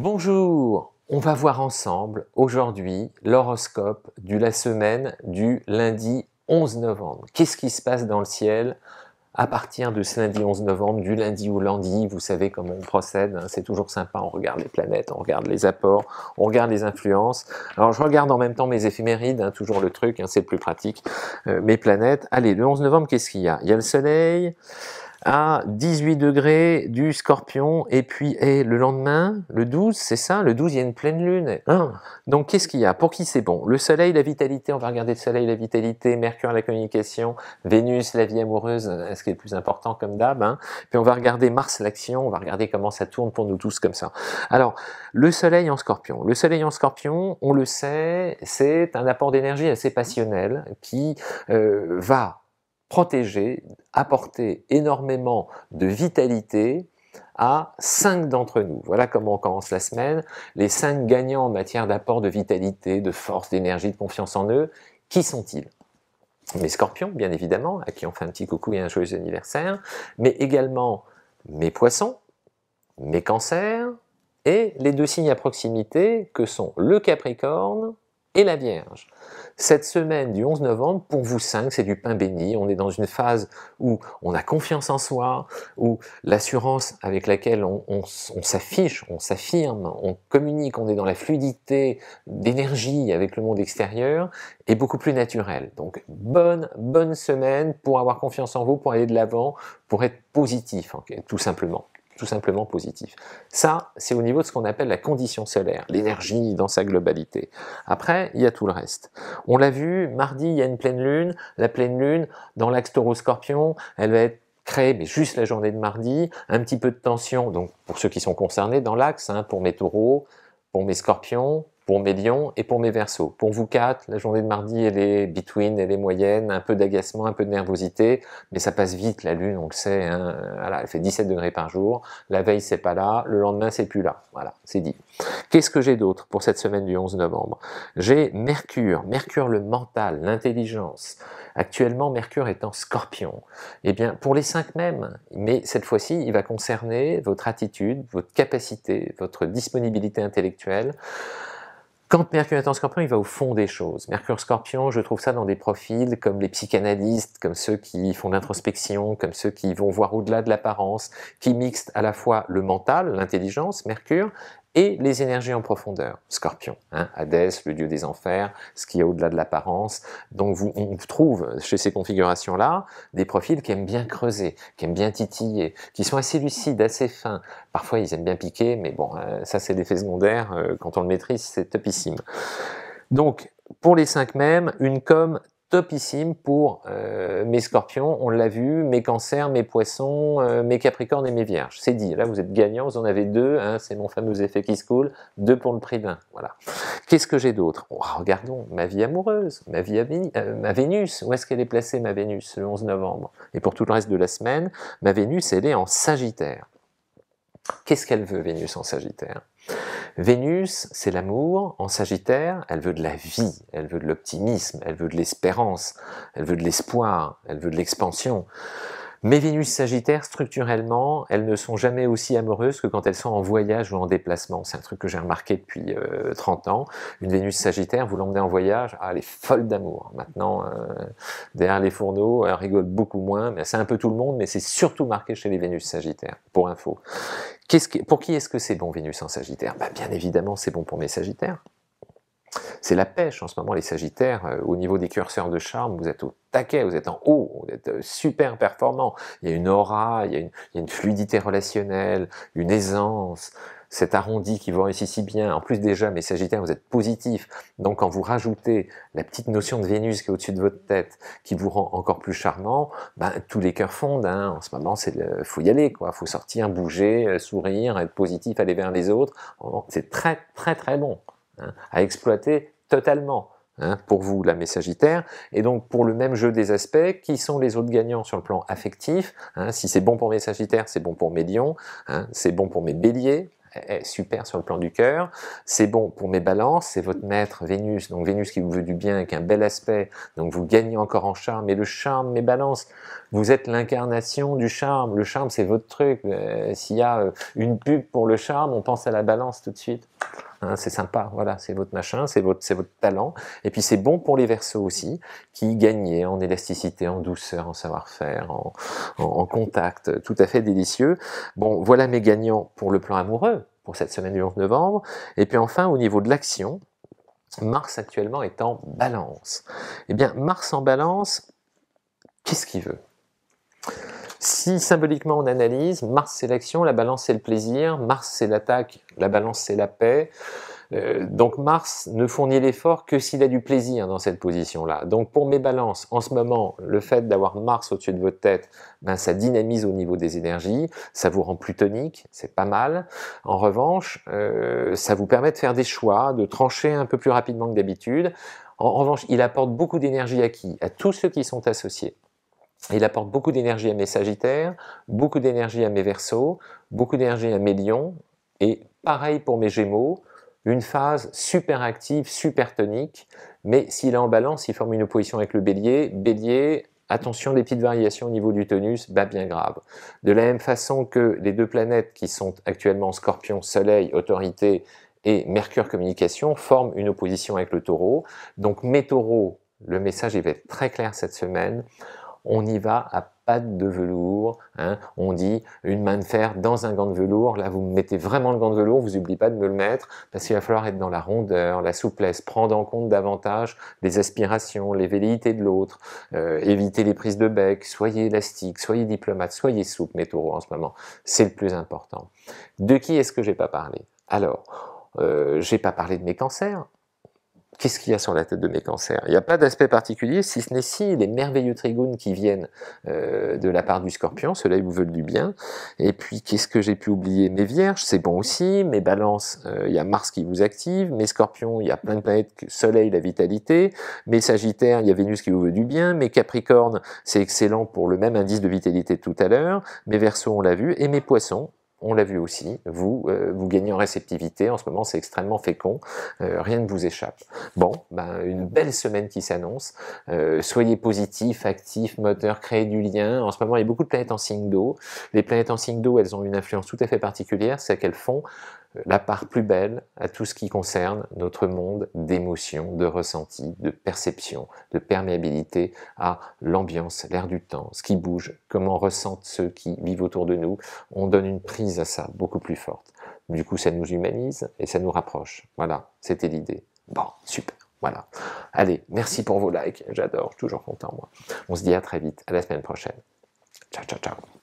Bonjour On va voir ensemble aujourd'hui l'horoscope de la semaine du lundi 11 novembre. Qu'est-ce qui se passe dans le ciel à partir de ce lundi 11 novembre, du lundi au lundi, vous savez comment on procède, hein. c'est toujours sympa, on regarde les planètes, on regarde les apports, on regarde les influences. Alors je regarde en même temps mes éphémérides, hein, toujours le truc, hein, c'est plus pratique, euh, mes planètes. Allez, le 11 novembre, qu'est-ce qu'il y a Il y a le soleil, à 18 degrés du scorpion, et puis et le lendemain, le 12, c'est ça, le 12, il y a une pleine lune. Hein. Donc qu'est-ce qu'il y a Pour qui c'est bon Le soleil, la vitalité, on va regarder le soleil, la vitalité, Mercure, la communication, Vénus, la vie amoureuse, euh, ce qui est le plus important comme d'hab, hein puis on va regarder Mars, l'action, on va regarder comment ça tourne pour nous tous comme ça. Alors, le soleil en scorpion. Le soleil en scorpion, on le sait, c'est un apport d'énergie assez passionnel qui euh, va protéger, apporter énormément de vitalité à cinq d'entre nous. Voilà comment on commence la semaine. Les cinq gagnants en matière d'apport de vitalité, de force, d'énergie, de confiance en eux, qui sont-ils Mes scorpions, bien évidemment, à qui on fait un petit coucou et un joyeux anniversaire, mais également mes poissons, mes cancers, et les deux signes à proximité que sont le Capricorne et la Vierge. Cette semaine du 11 novembre, pour vous cinq, c'est du pain béni. On est dans une phase où on a confiance en soi, où l'assurance avec laquelle on, s'affiche, on s'affirme, on communique, on est dans la fluidité d'énergie avec le monde extérieur est beaucoup plus naturelle. Donc bonne, bonne semaine pour avoir confiance en vous, pour aller de l'avant, pour être positif, hein, tout simplement tout simplement positif. Ça, c'est au niveau de ce qu'on appelle la condition solaire, l'énergie dans sa globalité. Après, il y a tout le reste. On l'a vu, mardi, il y a une pleine lune. La pleine lune, dans l'axe taureau-scorpion, elle va être créée mais juste la journée de mardi, un petit peu de tension, donc pour ceux qui sont concernés dans l'axe, hein, pour mes taureaux, pour mes scorpions, pour mes lions et pour mes versos. Pour vous quatre, la journée de mardi, elle est between, elle est moyenne, un peu d'agacement, un peu de nervosité, mais ça passe vite, la lune, on le sait, hein. elle fait 17 degrés par jour, la veille c'est pas là, le lendemain c'est plus là, voilà, c'est dit. Qu'est-ce que j'ai d'autre pour cette semaine du 11 novembre J'ai Mercure, Mercure le mental, l'intelligence. Actuellement, Mercure est en scorpion. Eh bien, pour les cinq mêmes, mais cette fois-ci, il va concerner votre attitude, votre capacité, votre disponibilité intellectuelle, quand Mercure est en scorpion, il va au fond des choses. Mercure scorpion, je trouve ça dans des profils comme les psychanalystes, comme ceux qui font l'introspection, comme ceux qui vont voir au-delà de l'apparence, qui mixent à la fois le mental, l'intelligence, Mercure, et les énergies en profondeur. Scorpion, hein, Hadès, le dieu des enfers, ce qui est au-delà de l'apparence. Donc on trouve chez ces configurations-là des profils qui aiment bien creuser, qui aiment bien titiller, qui sont assez lucides, assez fins. Parfois ils aiment bien piquer, mais bon, euh, ça c'est l'effet secondaire, euh, quand on le maîtrise c'est topissime. Donc pour les cinq mêmes, une com topissime pour euh, mes scorpions, on l'a vu, mes cancers, mes poissons, euh, mes capricornes et mes vierges. C'est dit, là vous êtes gagnant, vous en avez deux, hein, c'est mon fameux effet qui se coule, deux pour le prix d'un, voilà. Qu'est-ce que j'ai d'autre oh, Regardons, ma vie amoureuse, ma vie euh, ma Vénus, où est-ce qu'elle est placée ma Vénus le 11 novembre Et pour tout le reste de la semaine, ma Vénus elle est en Sagittaire. Qu'est-ce qu'elle veut, Vénus en Sagittaire Vénus, c'est l'amour. En Sagittaire, elle veut de la vie, elle veut de l'optimisme, elle veut de l'espérance, elle veut de l'espoir, elle veut de l'expansion. Mais Vénus Sagittaire, structurellement, elles ne sont jamais aussi amoureuses que quand elles sont en voyage ou en déplacement. C'est un truc que j'ai remarqué depuis 30 euh, ans. Une Vénus Sagittaire, vous l'emmenez en voyage, ah, elle est folle d'amour. Maintenant, euh, derrière les fourneaux, elle rigole beaucoup moins. Mais c'est un peu tout le monde, mais c'est surtout marqué chez les Vénus Sagittaires, pour info. pour qui est-ce que c'est bon Vénus en Sagittaire bah, Bien évidemment, c'est bon pour mes Sagittaires. C'est la pêche en ce moment, les Sagittaires. Euh, au niveau des curseurs de charme, vous êtes au taquet, vous êtes en haut, vous êtes euh, super performant. Il y a une aura, il y a une, fluidité relationnelle, une aisance cet arrondi qui vous réussit si bien, en plus déjà, mes Sagittaires, vous êtes positifs, donc quand vous rajoutez la petite notion de Vénus qui est au-dessus de votre tête, qui vous rend encore plus charmant, ben, tous les cœurs fondent, hein. en ce moment, c'est faut y aller, quoi, faut sortir, bouger, euh, sourire, être positif, aller vers les autres, c'est très très très bon. Hein, à exploiter totalement. Hein, pour vous la messagitaire, et donc pour le même jeu des aspects, qui sont les autres gagnants sur le plan affectif hein, Si c'est bon pour mes sagittaires, c'est bon pour mes lions, c'est bon pour mes béliers, eh, eh, super sur le plan du cœur, c'est bon pour mes balances, c'est votre maître Vénus, donc Vénus qui vous veut du bien avec un bel aspect, donc vous gagnez encore en charme, et le charme, mes balances, vous êtes l'incarnation du charme, le charme c'est votre truc, euh, s'il y a euh, une pub pour le charme, on pense à la balance tout de suite. Hein, c'est sympa, voilà, c'est votre machin, c'est votre, c'est votre talent. Et puis c'est bon pour les Verseaux aussi, qui gagnaient en élasticité, en douceur, en savoir-faire, en, en contact, tout à fait délicieux. Bon, voilà mes gagnants pour le plan amoureux, pour cette semaine du 11 novembre. Et puis enfin, au niveau de l'action, Mars actuellement est en balance. Eh bien, Mars en balance, qu'est-ce qu'il veut si symboliquement on analyse, Mars c'est l'action, la balance c'est le plaisir, Mars c'est l'attaque, la balance c'est la paix. Euh, donc Mars ne fournit l'effort que s'il a du plaisir dans cette position-là. Donc pour mes balances, en ce moment, le fait d'avoir Mars au-dessus de votre tête, ben, ça dynamise au niveau des énergies, ça vous rend plus tonique, c'est pas mal. En revanche, euh, ça vous permet de faire des choix, de trancher un peu plus rapidement que d'habitude. En, en revanche, il apporte beaucoup d'énergie à qui À tous ceux qui sont associés. Il apporte beaucoup d'énergie à mes sagittaires, beaucoup d'énergie à mes versos, beaucoup d'énergie à mes lions, et pareil pour mes gémeaux, une phase super active, super tonique, mais s'il est en balance, il forme une opposition avec le bélier. Bélier, attention des petites variations au niveau du tonus, bah bien grave. De la même façon que les deux planètes qui sont actuellement scorpion, soleil, autorité et mercure communication forment une opposition avec le taureau. Donc mes taureaux, le message il va être très clair cette semaine on y va à pattes de velours. Hein. On dit une main de fer dans un gant de velours. Là, vous mettez vraiment le gant de velours, vous n'oubliez pas de me le mettre, parce qu'il va falloir être dans la rondeur, la souplesse, prendre en compte davantage les aspirations, les velléités de l'autre, euh, éviter les prises de bec, soyez élastique, soyez diplomate, soyez souple, mes taureaux, en ce moment. C'est le plus important. De qui est-ce que j'ai pas parlé Alors, je euh, j'ai pas parlé de mes cancers, qu'est-ce qu'il y a sur la tête de mes cancers Il n'y a pas d'aspect particulier, si ce n'est si les merveilleux trigones qui viennent euh, de la part du scorpion, cela vous veulent du bien. Et puis, qu'est-ce que j'ai pu oublier Mes vierges, c'est bon aussi. Mes balances, euh, il y a Mars qui vous active. Mes scorpions, il y a plein de planètes, soleil, la vitalité. Mes sagittaires, il y a Vénus qui vous veut du bien. Mes capricornes, c'est excellent pour le même indice de vitalité tout à l'heure. Mes versos, on l'a vu. Et mes poissons, on l'a vu aussi, vous, euh, vous gagnez en réceptivité, en ce moment c'est extrêmement fécond, euh, rien ne vous échappe. Bon, ben, une belle semaine qui s'annonce, euh, soyez positif, actif, moteur, créez du lien, en ce moment il y a beaucoup de planètes en signe d'eau, les planètes en signe d'eau elles ont une influence tout à fait particulière, c'est qu'elles font la part plus belle à tout ce qui concerne notre monde d'émotions, de ressentis, de perceptions, de perméabilité à l'ambiance, l'air du temps, ce qui bouge, comment ressentent ceux qui vivent autour de nous. On donne une prise à ça beaucoup plus forte. Du coup, ça nous humanise et ça nous rapproche. Voilà, c'était l'idée. Bon, super. Voilà. Allez, merci pour vos likes. J'adore, toujours content, moi. On se dit à très vite. À la semaine prochaine. Ciao, ciao, ciao.